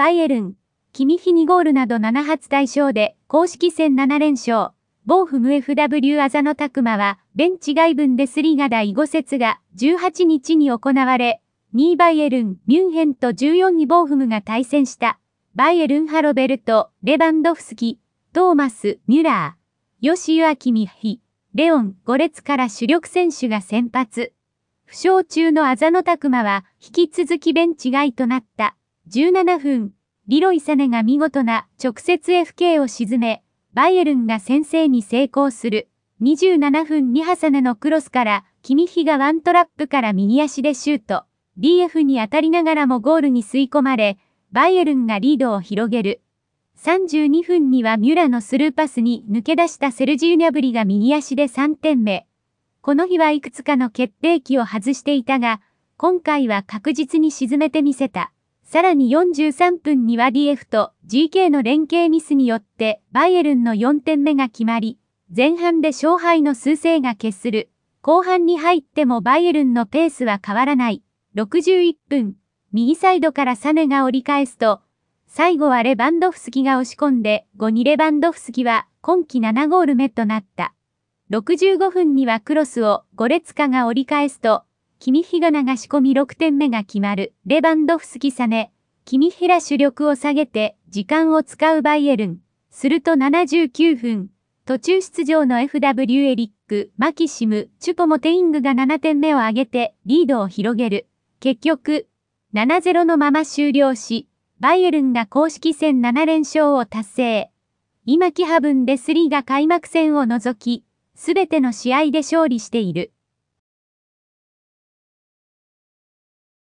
バイエルン、キミヒ2ゴールなど7発対象で、公式戦7連勝。ボーフム FW あざのクマは、ベンチ外分でスリガダ囲碁節が18日に行われ、2バイエルン、ミュンヘンと14にボーフムが対戦した。バイエルン・ハロベルト、レバンドフスキ、トーマス、ミュラー、吉湯明美ヒ、レオン、5列から主力選手が先発。負傷中のあざのクマは、引き続きベンチ外となった。17分、リロイ・サネが見事な直接 FK を沈め、バイエルンが先制に成功する。27分にハサネのクロスから、キミヒがワントラップから右足でシュート。DF に当たりながらもゴールに吸い込まれ、バイエルンがリードを広げる。32分にはミュラのスルーパスに抜け出したセルジーニャブリが右足で3点目。この日はいくつかの決定機を外していたが、今回は確実に沈めてみせた。さらに43分には DF と GK の連携ミスによってバイエルンの4点目が決まり、前半で勝敗の数勢が決する。後半に入ってもバイエルンのペースは変わらない。61分、右サイドからサネが折り返すと、最後はレバンドフスキが押し込んで、5にレバンドフスキは今季7ゴール目となった。65分にはクロスをゴレツカが折り返すと、君比が流し込み6点目が決まる、レバンドフスキサネ。君比ら主力を下げて、時間を使うバイエルン。すると79分、途中出場の FW エリック、マキシム、チュポモテイングが7点目を挙げて、リードを広げる。結局、7-0のまま終了し、バイエルンが公式戦7連勝を達成。今季ハブン3が開幕戦を除き、すべての試合で勝利している。